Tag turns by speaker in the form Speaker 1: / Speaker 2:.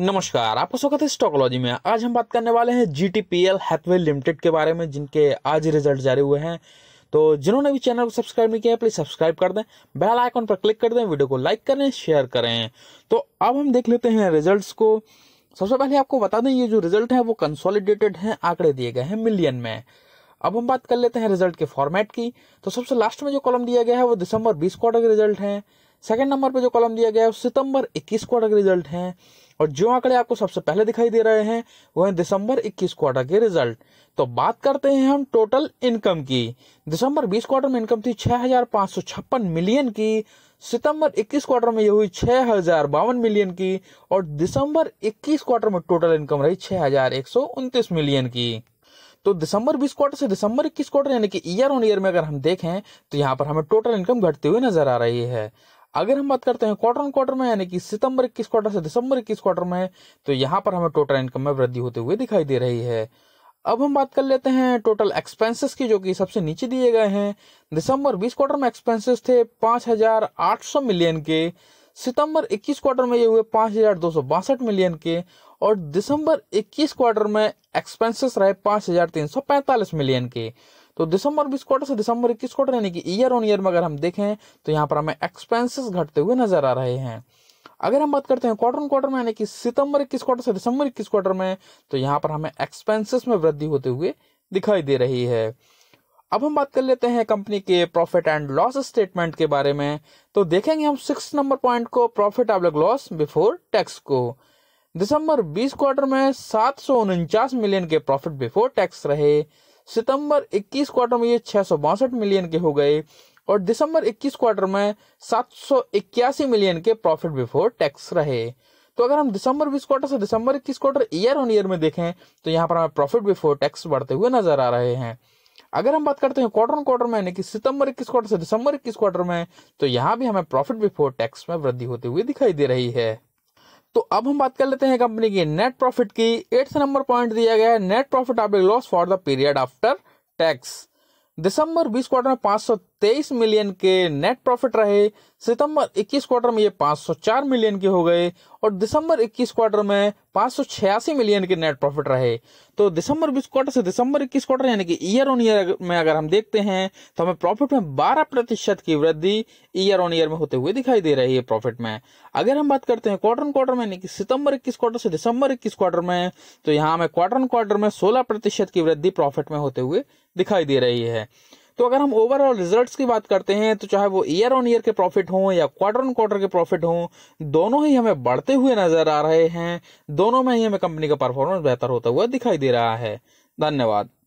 Speaker 1: नमस्कार आपका स्वागत है स्टॉकोलॉजी में आज हम बात करने वाले हैं G T P L Hathway limited के बारे में जिनके आज रिजल्ट जारी हुए हैं तो जिन्होंने भी चैनल को सब्सक्राइब नहीं किया है प्लीज़ सब्सक्राइब कर दें बेल आइकॉन पर क्लिक कर दें वीडियो को लाइक करें शेयर करें तो अब हम देख लेते हैं रिजल्ट्स को सबसे पहले आपको बता दें ये जो रिजल्ट है वो कंसोलिडेटेड हैं आंकड़े दिए गए हैं मिलियन में अब हम बात कर लेते हैं रिजल्ट के फॉर्मेट की तो सबसे लास्ट में जो कॉलम दिया गया है वो दिसंबर बीस क्वार्टर के रिजल्ट हैं सेकेंड नंबर पर जो कॉलम दिया गया है वो सितंबर इक्कीस क्वार्टर के रिजल्ट हैं और जो आंकड़े आपको सबसे पहले दिखाई दे रहे हैं वो है दिसंबर 21 क्वार्टर के रिजल्ट तो बात करते हैं हम टोटल इनकम की दिसंबर 20 क्वार्टर में इनकम थी छह मिलियन की सितंबर 21 क्वार्टर में यह हुई छह मिलियन की और दिसंबर 21 क्वार्टर में टोटल इनकम रही छह मिलियन की तो दिसंबर 20 क्वार्टर से दिसंबर 21 क्वार्टर यानी कि ईयर ऑन ईयर में अगर हम देखें तो यहां पर हमें टोटल इनकम घटती हुई नजर आ रही है अगर हम बात करते हैं क्वार्टर ऑन क्वार्टर में यानी कि सितंबर इक्कीस क्वार्टर से दिसंबर इक्कीस क्वार्टर में तो यहां पर हमें टोटल इनकम में वृद्धि होते हुए दिखाई दे रही है अब हम बात कर लेते हैं टोटल एक्सपेंसेस की जो कि सबसे नीचे दिए गए हैं दिसंबर 20 क्वार्टर में एक्सपेंसेस थे 5,800 मिलियन के सितंबर 21 क्वार्टर में ये हुए बासठ मिलियन के और दिसंबर 21 क्वार्टर में एक्सपेंसेस रहे पैंतालीस मिलियन के तो दिसंबर बीस क्वार्टर से दिसंबर इक्कीस क्वार्टर यानी कि ईयर ऑन ईयर में अगर हम देखें तो यहाँ पर हमें एक्सपेंसेस घटते हुए नजर आ रहे हैं अगर हम बात करते हैं क्वार्टर क्वार्टर में यानी कि सितंबर इक्कीस क्वार्टर से दिसंबर इक्कीस क्वार्टर में तो यहाँ पर हमें एक्सपेंसेस में वृद्धि होते हुए दिखाई दे रही है अब हम बात कर लेते हैं कंपनी के प्रॉफिट एंड लॉस स्टेटमेंट के बारे में तो देखेंगे हम सिक्स नंबर पॉइंट को प्रॉफिट एवलग लॉस बिफोर टैक्स को दिसंबर बीस क्वार्टर में सात मिलियन के प्रॉफिट बिफोर टैक्स रहे सितंबर 21 क्वार्टर में ये छः मिलियन के हो गए और दिसंबर 21 क्वार्टर में सात मिलियन के प्रॉफिट बिफोर टैक्स रहे तो अगर हम दिसंबर बीस क्वार्टर से दिसंबर इक्कीस क्वार्टर ईयर ऑन ईयर में देखें तो यहाँ पर हमें प्रॉफिट बिफोर टैक्स बढ़ते हुए नजर आ रहे हैं अगर हम बात करते हैं क्वार्टर ऑन क्वार्टर में यानी कि सितंबर इक्कीस क्वार्टर से दिसंबर इक्कीस क्वार्टर में तो यहाँ भी हमें प्रॉफिट बिफोर टैक्स में वृद्धि होते हुए दिखाई दे रही है तो अब हम बात कर लेते हैं कंपनी की नेट प्रॉफिट की एट्थ नंबर पॉइंट दिया गया है नेट प्रॉफिट आप loss for the period after tax दिसंबर बीस क्वार्टर में पांच सौ तेईस मिलियन के नेट प्रॉफिट रहे सितंबर 21 क्वार्टर में ये 504 मिलियन के हो गए और दिसंबर 21 क्वार्टर में 586 मिलियन के नेट प्रॉफिट रहे तो दिसंबर 20 क्वार्टर से दिसंबर 21 क्वार्टर यानी कि ईयर ऑन ईयर में अगर हम देखते हैं तो हमें प्रॉफिट में 12 प्रतिशत की वृद्धि ईयर ऑन ईयर में होते हुए दिखाई दे रही है प्रॉफिट में अगर हम बात करते हैं क्वार्टर क्वार्टर में यानी कि सितंबर इक्कीस क्वार्टर से दिसंबर इक्कीस क्वार्टर में तो यहाँ हमें क्वार्टर क्वार्टर में सोलह प्रतिशत की वृद्धि प्रॉफिट में होते हुए दिखाई दे रही है तो अगर हम ओवरऑल रिजल्ट्स की बात करते हैं तो चाहे वो ईयर ऑन ईयर के प्रॉफिट हों या क्वार्टर ऑन क्वार्टर के प्रॉफिट हों दोनों ही हमें बढ़ते हुए नजर आ रहे हैं दोनों में ही हमें कंपनी का परफॉर्मेंस बेहतर होता हुआ दिखाई दे रहा है धन्यवाद